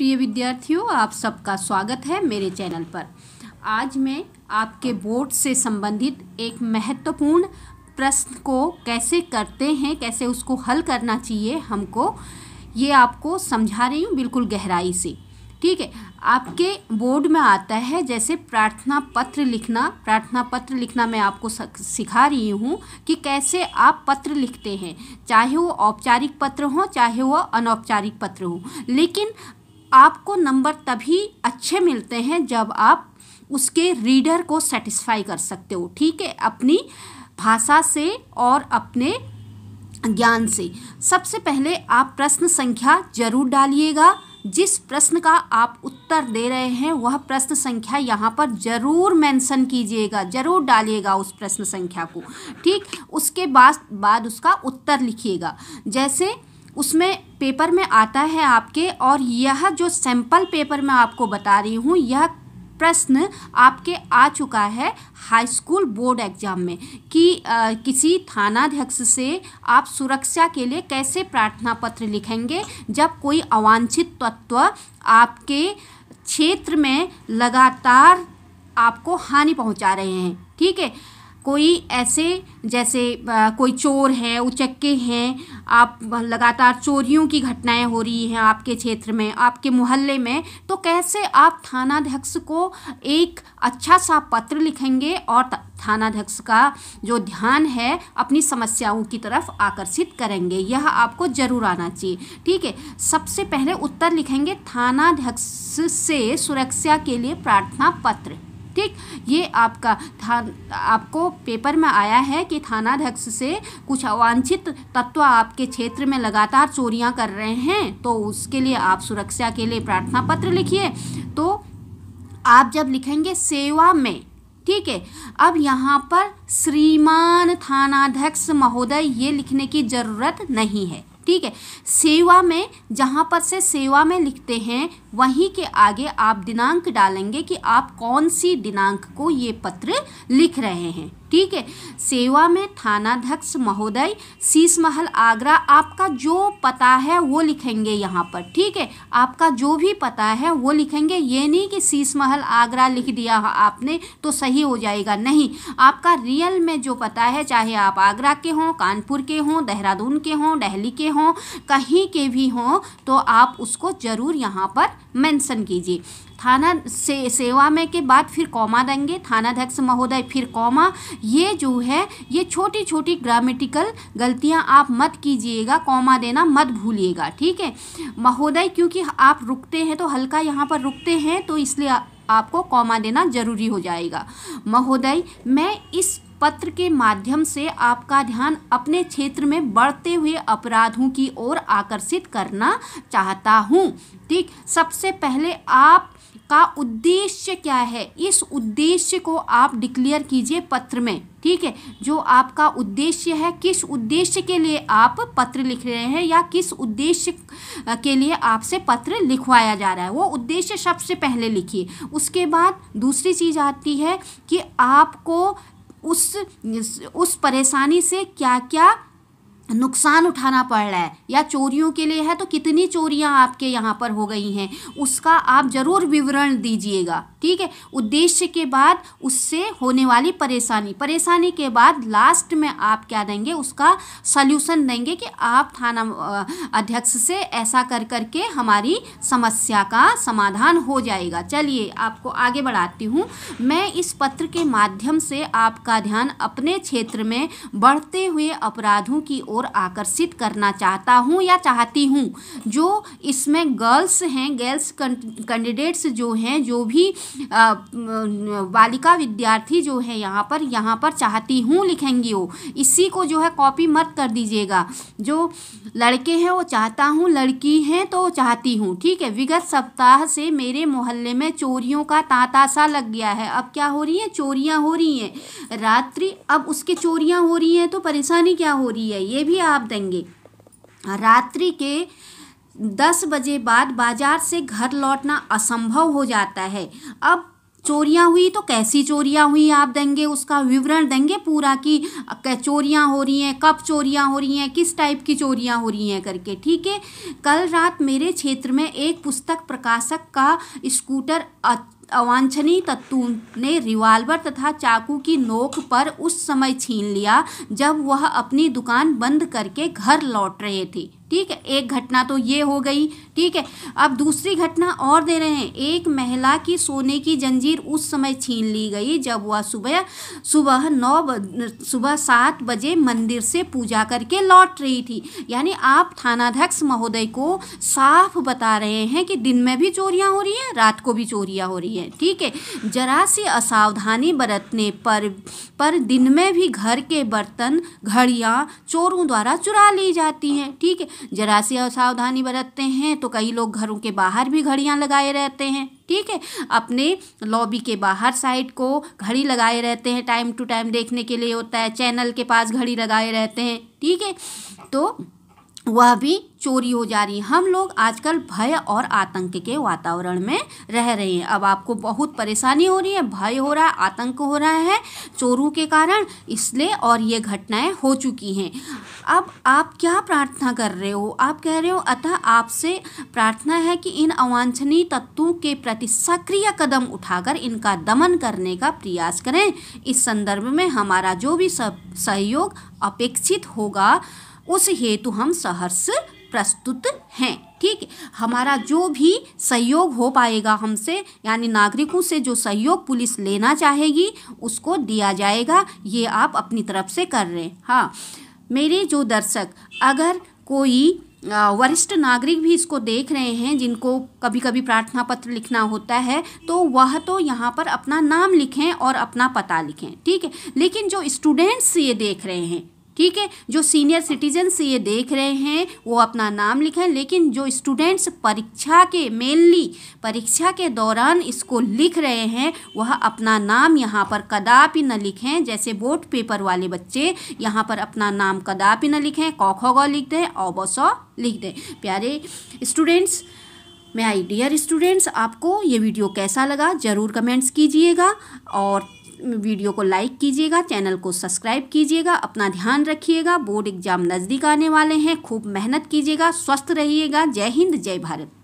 प्रिय विद्यार्थियों आप सबका स्वागत है मेरे चैनल पर आज मैं आपके बोर्ड से संबंधित एक महत्वपूर्ण प्रश्न को कैसे करते हैं कैसे उसको हल करना चाहिए हमको ये आपको समझा रही हूँ बिल्कुल गहराई से ठीक है आपके बोर्ड में आता है जैसे प्रार्थना पत्र लिखना प्रार्थना पत्र लिखना मैं आपको सिखा रही हूँ कि कैसे आप पत्र लिखते हैं चाहे वो औपचारिक पत्र हो चाहे वो अनौपचारिक पत्र हो लेकिन आपको नंबर तभी अच्छे मिलते हैं जब आप उसके रीडर को सेटिस्फाई कर सकते हो ठीक है अपनी भाषा से और अपने ज्ञान से सबसे पहले आप प्रश्न संख्या जरूर डालिएगा जिस प्रश्न का आप उत्तर दे रहे हैं वह प्रश्न संख्या यहाँ पर ज़रूर मेंशन कीजिएगा ज़रूर डालिएगा उस प्रश्न संख्या को ठीक उसके बाद बाद उसका उत्तर लिखिएगा जैसे उसमें पेपर में आता है आपके और यह जो सैम्पल पेपर मैं आपको बता रही हूँ यह प्रश्न आपके आ चुका है हाई स्कूल बोर्ड एग्जाम में कि आ, किसी थानाध्यक्ष से आप सुरक्षा के लिए कैसे प्रार्थना पत्र लिखेंगे जब कोई अवांछित तत्व आपके क्षेत्र में लगातार आपको हानि पहुंचा रहे हैं ठीक है कोई ऐसे जैसे कोई चोर है उचक्के हैं आप लगातार चोरियों की घटनाएं हो रही हैं आपके क्षेत्र में आपके मोहल्ले में तो कैसे आप थानाध्यक्ष को एक अच्छा सा पत्र लिखेंगे और थानाध्यक्ष का जो ध्यान है अपनी समस्याओं की तरफ आकर्षित करेंगे यह आपको जरूर आना चाहिए ठीक है सबसे पहले उत्तर लिखेंगे थानाध्यक्ष से सुरक्षा के लिए प्रार्थना पत्र ठीक ये आपका था आपको पेपर में आया है कि थानाध्यक्ष से कुछ अवांछित तत्व आपके क्षेत्र में लगातार चोरियां कर रहे हैं तो उसके लिए आप सुरक्षा के लिए प्रार्थना पत्र लिखिए तो आप जब लिखेंगे सेवा में ठीक है अब यहाँ पर श्रीमान थानाध्यक्ष महोदय ये लिखने की ज़रूरत नहीं है ठीक है सेवा में जहाँ पर से सेवा में लिखते हैं वहीं के आगे आप दिनांक डालेंगे कि आप कौन सी दिनांक को ये पत्र लिख रहे हैं ठीक है सेवा में थानाध्यक्ष महोदय शीश महल आगरा आपका जो पता है वो लिखेंगे यहाँ पर ठीक है आपका जो भी पता है वो लिखेंगे ये नहीं कि शीश महल आगरा लिख दिया आपने तो सही हो जाएगा नहीं आपका रियल में जो पता है चाहे आप आगरा के हों कानपुर के हों देहरादून के हों दिल्ली के हों कहीं के भी हों तो आप उसको ज़रूर यहाँ पर मेंशन कीजिए थाना से सेवा में के बाद फिर कॉमा देंगे थानाध्यक्ष महोदय फिर कॉमा ये जो है ये छोटी छोटी ग्रामेटिकल गलतियां आप मत कीजिएगा कॉमा देना मत भूलिएगा ठीक है महोदय क्योंकि आप रुकते हैं तो हल्का यहाँ पर रुकते हैं तो इसलिए आपको कॉमा देना जरूरी हो जाएगा महोदय मैं इस पत्र के माध्यम से आपका ध्यान अपने क्षेत्र में बढ़ते हुए अपराधों की ओर आकर्षित करना चाहता हूँ ठीक सबसे पहले आप का उद्देश्य क्या है इस उद्देश्य को आप डिक्लेयर कीजिए पत्र में ठीक है जो आपका उद्देश्य है किस उद्देश्य के लिए आप पत्र लिख रहे हैं या किस उद्देश्य के लिए आपसे पत्र लिखवाया जा रहा है वो उद्देश्य सबसे पहले लिखिए उसके बाद दूसरी चीज़ आती है कि आपको उस उस परेशानी से क्या क्या नुकसान उठाना पड़ रहा है या चोरियों के लिए है तो कितनी चोरियां आपके यहाँ पर हो गई हैं उसका आप ज़रूर विवरण दीजिएगा ठीक है उद्देश्य के बाद उससे होने वाली परेशानी परेशानी के बाद लास्ट में आप क्या देंगे उसका सल्यूशन देंगे कि आप थाना अध्यक्ष से ऐसा कर करके हमारी समस्या का समाधान हो जाएगा चलिए आपको आगे बढ़ाती हूँ मैं इस पत्र के माध्यम से आपका ध्यान अपने क्षेत्र में बढ़ते हुए अपराधों की ओर आकर्षित करना चाहता हूँ या चाहती हूँ जो इसमें गर्ल्स हैं गर्ल्स कैंडिडेट्स जो हैं जो भी बालिका विद्यार्थी जो है यहाँ पर यहाँ पर चाहती हूँ लिखेंगी वो इसी को जो है कॉपी मत कर दीजिएगा जो लड़के हैं वो चाहता हूँ लड़की हैं तो चाहती हूँ ठीक है विगत सप्ताह से मेरे मोहल्ले में चोरियों का तांता सा लग गया है अब क्या हो रही है चोरियाँ हो रही हैं रात्रि अब उसकी चोरियाँ हो रही हैं तो परेशानी क्या हो रही है ये भी आप देंगे रात्रि के दस बजे बाद बाज़ार से घर लौटना असंभव हो जाता है अब चोरियां हुई तो कैसी चोरियां हुई आप देंगे उसका विवरण देंगे पूरा कि चोरियां हो रही हैं कब चोरियां हो रही हैं किस टाइप की चोरियां हो रही हैं करके ठीक है कल रात मेरे क्षेत्र में एक पुस्तक प्रकाशक का स्कूटर अवांछनीय तत्व ने रिवाल्वर तथा चाकू की नोक पर उस समय छीन लिया जब वह अपनी दुकान बंद करके घर लौट रहे थे ठीक है एक घटना तो ये हो गई ठीक है अब दूसरी घटना और दे रहे हैं एक महिला की सोने की जंजीर उस समय छीन ली गई जब वह सुबह सुबह नौ सुबह सात बजे मंदिर से पूजा करके लौट रही थी यानी आप थानाध्यक्ष महोदय को साफ बता रहे हैं कि दिन में भी चोरियां हो रही हैं रात को भी चोरियां हो रही हैं ठीक है जरा सी असावधानी बरतने पर पर दिन में भी घर के बर्तन घड़ियाँ चोरों द्वारा चुरा ली जाती हैं ठीक है जरा सी असावधानी बरतते हैं तो कई लोग घरों के बाहर भी घड़ियाँ लगाए रहते हैं ठीक है अपने लॉबी के बाहर साइड को घड़ी लगाए रहते हैं टाइम टू टाइम देखने के लिए होता है चैनल के पास घड़ी लगाए रहते हैं ठीक है तो वह भी चोरी हो जा रही है हम लोग आजकल भय और आतंक के वातावरण में रह रहे हैं अब आपको बहुत परेशानी हो रही है भय हो रहा है आतंक हो रहा है चोरों के कारण इसलिए और ये घटनाएं हो चुकी हैं अब आप क्या प्रार्थना कर रहे हो आप कह रहे हो अतः आपसे प्रार्थना है कि इन अवांछनीय तत्वों के प्रति सक्रिय कदम उठाकर इनका दमन करने का प्रयास करें इस संदर्भ में हमारा जो भी सहयोग अपेक्षित होगा उस हेतु हम सहर्ष प्रस्तुत हैं ठीक हमारा जो भी सहयोग हो पाएगा हमसे यानी नागरिकों से जो सहयोग पुलिस लेना चाहेगी उसको दिया जाएगा ये आप अपनी तरफ से कर रहे हैं हाँ मेरे जो दर्शक अगर कोई वरिष्ठ नागरिक भी इसको देख रहे हैं जिनको कभी कभी प्रार्थना पत्र लिखना होता है तो वह तो यहाँ पर अपना नाम लिखें और अपना पता लिखें ठीक है लेकिन जो स्टूडेंट्स ये देख रहे हैं ठीक है जो सीनियर सिटीजन्स ये देख रहे हैं वो अपना नाम लिखें लेकिन जो स्टूडेंट्स परीक्षा के मेनली परीक्षा के दौरान इसको लिख रहे हैं वह अपना नाम यहाँ पर कदापि न लिखें जैसे बोर्ड पेपर वाले बच्चे यहाँ पर अपना नाम कदापि न लिखें कौखोगौ लिख दें औबसौ लिख दें प्यारे स्टूडेंट्स मैं आई डियर स्टूडेंट्स आपको ये वीडियो कैसा लगा ज़रूर कमेंट्स कीजिएगा और वीडियो को लाइक कीजिएगा चैनल को सब्सक्राइब कीजिएगा अपना ध्यान रखिएगा बोर्ड एग्जाम नज़दीक आने वाले हैं खूब मेहनत कीजिएगा स्वस्थ रहिएगा जय हिंद जय भारत